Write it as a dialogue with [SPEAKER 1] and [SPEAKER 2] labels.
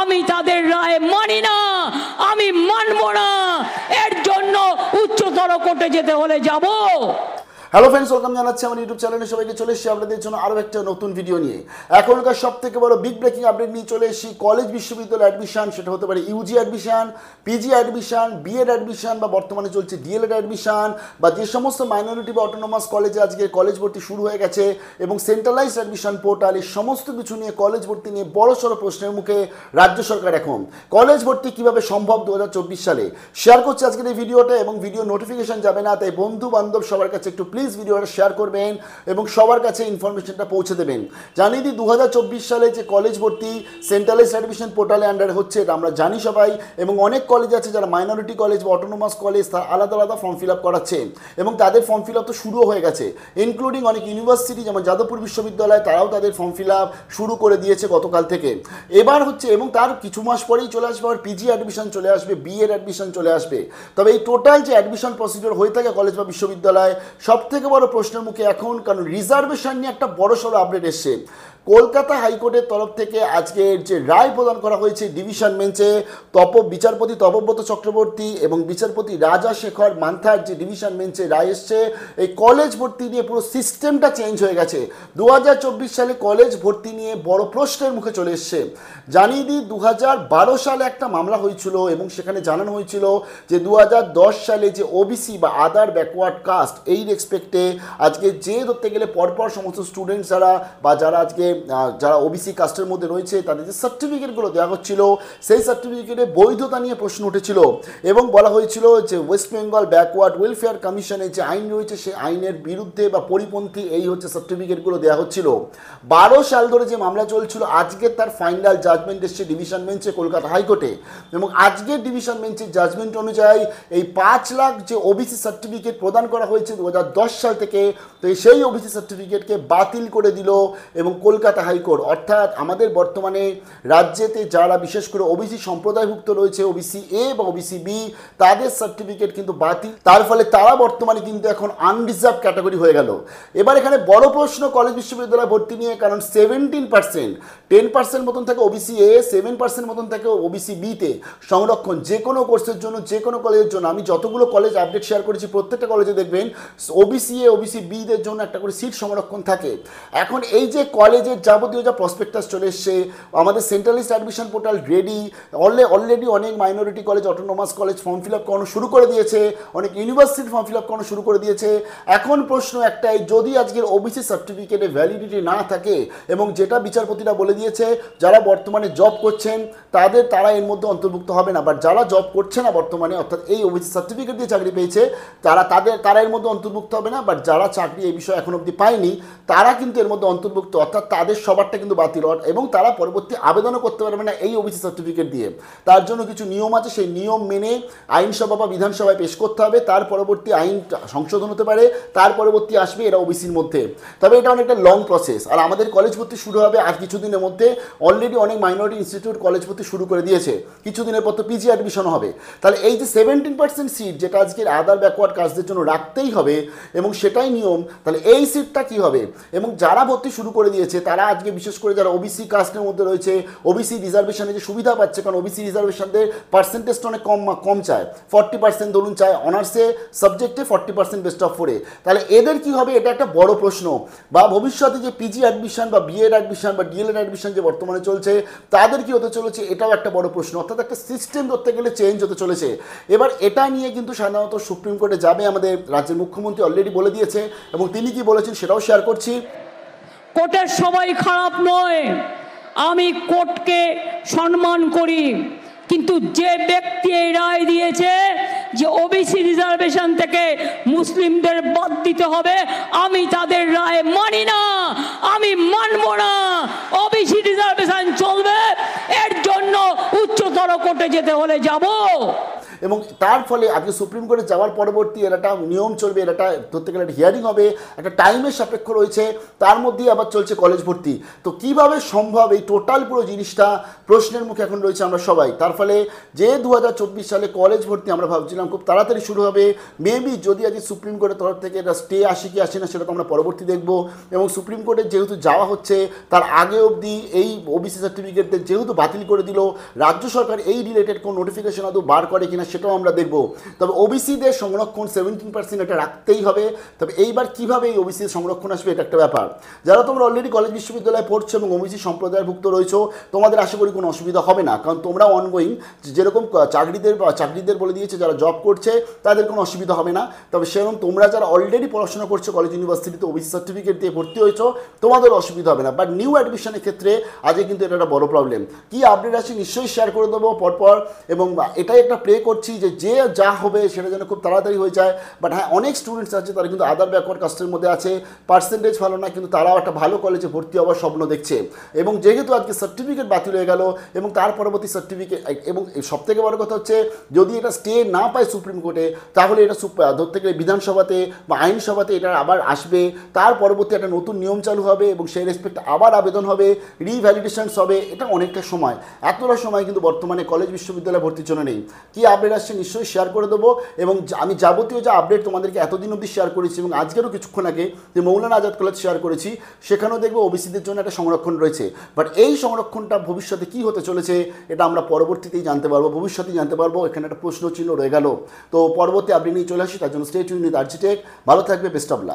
[SPEAKER 1] আমি তাদের রায় মানি না আমি মানবো না এর জন্য উচ্চতর কোর্টে যেতে হলে যাব হ্যালো ফ্রেন্ডস ওয়েলকাম জানাচ্ছি আমার ইউটিউব চ্যানেলে সবাইকে চলে এসেছি আপনাদের জন্য আরও একটা নতুন ভিডিও নিয়ে এখনকার সব থেকে বড় বিগ ব্রেকিং আপডেট নিয়ে চলে এসেছি কলেজ বিশ্ববিদ্যালয় অ্যাডমিশন সেটা হতে পারে UG admission PG admission BEd admission বা বর্তমানে চলছে ডিএলএড অ্যাডমিশন বা যে সমস্ত মাইনরিটি বা অটোনোমাস কলেজে আজকে কলেজ ভর্তি শুরু হয়ে গেছে এবং সেন্ট্রালাইজ অ্যাডমিশন পোর্টাল এই সমস্ত কিছু নিয়ে কলেজ ভর্তি নিয়ে বড়সড় সড়ো প্রশ্নের মুখে রাজ্য সরকার এখন কলেজ ভর্তি কিভাবে সম্ভব দু সালে শেয়ার করছি আজকের এই ভিডিওটা এবং ভিডিও নোটিফিকেশন যাবে না তাই বন্ধু বান্ধব সবার কাছে একটু প্লিজ প্লিজ ভিডিওটা শেয়ার করবেন এবং সবার কাছে ইনফরমেশনটা পৌঁছে দেবেন জানিয়ে দিই দু সালে যে কলেজ ভর্তি সেন্ট্রালাইজ অ্যাডমিশন পোর্টালে আন্ডারে হচ্ছে এটা আমরা জানি সবাই এবং অনেক কলেজ আছে যারা মাইনরিটি কলেজ বা অটোনোমাস কলেজ তারা আলাদা আলাদা ফর্ম ফিল আপ করাচ্ছে এবং তাদের ফর্ম ফিল আপ তো শুরু হয়ে গেছে ইনক্লুডিং অনেক ইউনিভার্সিটি যেমন যাদবপুর বিশ্ববিদ্যালয় তারাও তাদের ফর্ম ফিল আপ শুরু করে দিয়েছে গতকাল থেকে এবার হচ্ছে এবং তার কিছু মাস পরেই চলে আসবে আবার পিজি অ্যাডমিশন চলে আসবে বিএড অ্যাডমিশন চলে আসবে তবে এই টোটাল যে অ্যাডমিশন প্রসিডিওর হয়ে থাকে কলেজ বা বিশ্ববিদ্যালয় সব থেকে বড় প্রশ্নের মুখে এখন কারণ রিজার্ভেশন নিয়ে একটা বড় সড়ো আপডেট এসছে কলকাতা হাইকোর্টের তরফ থেকে আজকের যে রায় প্রদান করা হয়েছে ডিভিশন বেঞ্চে তপ বিচারপতি তপব্রত চক্রবর্তী এবং বিচারপতি রাজা শেখর মান্থার যে ডিভিশন বেঞ্চে রায় এসছে এই কলেজ ভর্তি নিয়ে পুরো সিস্টেমটা চেঞ্জ হয়ে গেছে দু সালে কলেজ ভর্তি নিয়ে বড় প্রশ্নের মুখে চলে এসছে জানিয়ে দিই দু সালে একটা মামলা হয়েছিল এবং সেখানে জানানো হয়েছিল যে দু সালে যে ওবিসি বা আদার ব্যাকওয়ার্ড কাস্ট এই রেসপেক্টে আজকে যে ধরতে গেলে পরপর সমস্ত স্টুডেন্ট যারা বা যারা আজকে যারা ওবিসি কাস্টের মধ্যে রয়েছে তাদের যে সার্টিফিকেটগুলো দেওয়া হচ্ছিল সেই সার্টিফিকেটে বৈধতা নিয়ে প্রশ্ন উঠেছিল এবং বলা হয়েছিল যে ওয়েস্ট বেঙ্গল ব্যাকওয়ার্ড ওয়েলফেয়ার কমিশনের যে আইন রয়েছে সেই আইনের বিরুদ্ধে বা পরিপন্থী এই হচ্ছে সার্টিফিকেটগুলো দেওয়া হচ্ছিল বারো সাল ধরে যে মামলা চলছিল আজকে তার ফাইনাল জাজমেন্ট এসছে ডিভিশন বেঞ্চে কলকাতা হাইকোর্টে এবং আজকের ডিভিশন বেঞ্চের জাজমেন্ট অনুযায়ী এই পাঁচ লাখ যে ওবিসি সার্টিফিকেট প্রদান করা হয়েছে দু সাল থেকে তো সেই ওবিসি সার্টিফিকেটকে বাতিল করে দিল এবং কলকাতা কলকাতা হাইকোর্ট অর্থাৎ আমাদের বর্তমানে রাজ্যেতে যারা বিশেষ করে ওবিসি সম্প্রদায়ভুক্ত রয়েছে ওবিসি এ বা ওবিসি বি তাদের সার্টিফিকেট কিন্তু বাতিল তার ফলে তারা বর্তমানে কিন্তু এখন আনরিজার্ভ ক্যাটাগরি হয়ে গেল এবার এখানে বড় প্রশ্ন কলেজ বিশ্ববিদ্যালয় ভর্তি নিয়ে কারণ সেভেন্টিন পার্সেন্ট টেন পার্সেন্ট মতন থাকে ওবিসি এ সেভেন পার্সেন্ট মতন থাকে ওবিসি বিতে সংরক্ষণ যে কোনো কোর্সের জন্য যে কোনো কলেজের জন্য আমি যতগুলো কলেজ আপডেট শেয়ার করেছি প্রত্যেকটা কলেজে দেখবেন ওবিসি এ ওবিসি বিদের জন্য একটা করে সিট সংরক্ষণ থাকে এখন এই যে কলেজে আমাদের যাবতীয় যা প্রসপেক্টাস চলে এসছে আমাদের সেন্ট্রালিস্ট অ্যাডমিশন পোর্টাল রেডি অলরে অলরেডি অনেক minority college autonomous college form fill up করানো শুরু করে দিয়েছে অনেক ইউনিভার্সিটির ফর্ম ফিল আপ করানো শুরু করে দিয়েছে এখন প্রশ্ন একটাই যদি আজকের ওবিসি সার্টিফিকেটে ভ্যালিডিটি না থাকে এবং যেটা বিচারপতিরা বলে দিয়েছে যারা বর্তমানে জব করছেন তাদের তারা এর মধ্যে অন্তর্ভুক্ত হবে না বাট যারা জব করছে না বর্তমানে অর্থাৎ এই ওবিসি সার্টিফিকেট দিয়ে চাকরি পেয়েছে তারা তাদের তারা এর মধ্যে অন্তর্ভুক্ত হবে না বাট যারা চাকরি এই বিষয়ে এখন অবধি পায়নি তারা কিন্তু এর মধ্যে অন্তর্ভুক্ত অর্থাৎ তাদের সবারটা কিন্তু বাতিল হওয়ার এবং তারা পরবর্তী আবেদনও করতে পারবে না এই ওবিসি সার্টিফিকেট দিয়ে তার জন্য কিছু নিয়ম আছে সেই নিয়ম মেনে আইনসভা বা বিধানসভায় পেশ করতে হবে তার পরবর্তী আইন সংশোধন হতে পারে তার পরবর্তী আসবে এরা ওবিসির মধ্যে তবে এটা অনেকটা লং প্রসেস আর আমাদের কলেজ ভর্তি শুরু হবে আর কিছু দিনের মধ্যে অলরেডি অনেক মাইনরিটি ইনস্টিটিউট কলেজ ভর্তি শুরু করে দিয়েছে কিছু দিনের পর তো পিজি অ্যাডমিশন হবে তাহলে এই যে সেভেন্টিন পার্সেন্ট সিট যেটা আজকের আদার ব্যাকওয়ার্ড কাজদের জন্য রাখতেই হবে এবং সেটাই নিয়ম তাহলে এই সিটটা কি হবে এবং যারা ভর্তি শুরু করে দিয়েছে তারা তারা আজকে বিশেষ করে যারা ওবিসি কাস্টের মধ্যে রয়েছে ওবিসি রিজার্ভেশনে যে সুবিধা পাচ্ছে কারণ ওবিসি রিজার্ভেশনদের পার্সেন্টেজটা অনেক কম কম চায় ফর্টি পার্সেন্ট ধরুন চায় অনার্সে সাবজেক্টে ফর্টি পার্সেন্ট বেস্ট অফ ফোরে তাহলে এদের কি হবে এটা একটা বড় প্রশ্ন বা ভবিষ্যতে যে পিজি অ্যাডমিশন বা বিএড অ্যাডমিশন বা ডিএলএড অ্যাডমিশন যে বর্তমানে চলছে তাদের কি হতে চলেছে এটাও একটা বড় প্রশ্ন অর্থাৎ একটা সিস্টেম ধরতে গেলে চেঞ্জ হতে চলেছে এবার এটা নিয়ে কিন্তু সাধারণত সুপ্রিম কোর্টে যাবে আমাদের রাজ্যের মুখ্যমন্ত্রী অলরেডি বলে দিয়েছে এবং তিনি কি বলেছেন সেটাও শেয়ার করছি কোর্টের সবাই খারাপ নয় আমি কোর্টকে সম্মান করি কিন্তু যে ব্যক্তি এই রায় দিয়েছে যে ওবিসি রিজার্ভেশন থেকে মুসলিমদের বাদ দিতে হবে আমি তাদের রায় মানি না এবং তার ফলে আজকে সুপ্রিম কোর্টে যাওয়ার পরবর্তী এর একটা নিয়ম চলবে এর একটা ধরতে গেলে একটা হিয়ারিং হবে একটা টাইমের সাপেক্ষ রয়েছে তার মধ্যেই আবার চলছে কলেজ ভর্তি তো কিভাবে সম্ভব এই টোটাল পুরো জিনিসটা প্রশ্নের মুখে এখন রয়েছে আমরা সবাই তার ফলে যে দু সালে কলেজ ভর্তি আমরা ভাবছিলাম খুব তাড়াতাড়ি শুরু হবে মেবি যদি আজকে সুপ্রিম কোর্টের তরফ থেকে এটা স্টে আসে কি আসে না সেটা তো আমরা পরবর্তী দেখব এবং সুপ্রিম কোর্টে যেহেতু যাওয়া হচ্ছে তার আগে অবধি এই ওবিসি সার্টিফিকেটদের যেহেতু বাতিল করে দিল রাজ্য সরকার এই রিলেটেড কোনো নোটিফিকেশন আদৌ বার করে কিনা সেটাও আমরা দেখব তবে ওবিসিদের সংরক্ষণ সেভেন্টিন পার্সেন্ট এটা রাখতেই হবে তবে এইবার কিভাবে এই ওবিসি সংরক্ষণ আসবে এটা একটা ব্যাপার যারা তোমরা অলরেডি কলেজ বিশ্ববিদ্যালয়ে পড়ছো এবং ওবিসি সম্প্রদায়ভুক্ত রয়েছো তোমাদের আশা করি কোনো অসুবিধা হবে না কারণ তোমরা অনগোয়িং যেরকম চাকরিদের চাকরিদের বলে দিয়েছে যারা জব করছে তাদের কোনো অসুবিধা হবে না তবে সেরকম তোমরা যারা অলরেডি পড়াশোনা করছো কলেজ ইউনিভার্সিটিতে ওবিসি সার্টিফিকেট দিয়ে ভর্তি হয়েছো তোমাদের অসুবিধা হবে না বাট নিউ অ্যাডমিশনের ক্ষেত্রে আজকে কিন্তু এটা একটা বড় প্রবলেম কি আপডেট আছে নিশ্চয়ই শেয়ার করে দেবো পরপর এবং এটাই একটা প্রে করে করছি যে যে যা হবে সেটা যেন খুব তাড়াতাড়ি হয়ে যায় বাট হ্যাঁ অনেক স্টুডেন্টস আছে তারা কিন্তু আদার ব্যাকওয়ার্ড কাস্টের মধ্যে আছে পার্সেন্টেজ ভালো না কিন্তু তারাও একটা ভালো কলেজে ভর্তি হওয়ার স্বপ্ন দেখছে এবং যেহেতু আজকে সার্টিফিকেট বাতিল হয়ে গেল এবং তার পরবর্তী সার্টিফিকেট এবং সব থেকে বড় কথা হচ্ছে যদি এটা স্টে না পায় সুপ্রিম কোর্টে তাহলে এটা ধরতে গেলে বিধানসভাতে বা আইনসভাতে এটা আবার আসবে তার পরবর্তী একটা নতুন নিয়ম চালু হবে এবং সেই রেসপেক্ট আবার আবেদন হবে রিভ্যালিডেশনস হবে এটা অনেকটা সময় এতটা সময় কিন্তু বর্তমানে কলেজ বিশ্ববিদ্যালয় ভর্তির জন্য নেই কি আপনি আপডেট আসছে নিশ্চয়ই শেয়ার করে দেবো এবং আমি যাবতীয় যা আপডেট তোমাদেরকে এতদিন অবধি শেয়ার করেছি এবং আজকেরও কিছুক্ষণ আগে যে মৌলানা আজাদ কলেজ শেয়ার করেছি সেখানেও দেখবো ওবিসিদের জন্য একটা সংরক্ষণ রয়েছে বাট এই সংরক্ষণটা ভবিষ্যতে কি হতে চলেছে এটা আমরা পরবর্তীতেই জানতে পারবো ভবিষ্যতেই জানতে পারবো এখানে একটা প্রশ্ন চিহ্ন রয়ে গেল তো পরবর্তী আপডেট নিয়ে চলে আসি তার জন্য স্টেট ইউনিট আর্জিটেক ভালো থাকবে বেস্ট অফ লাক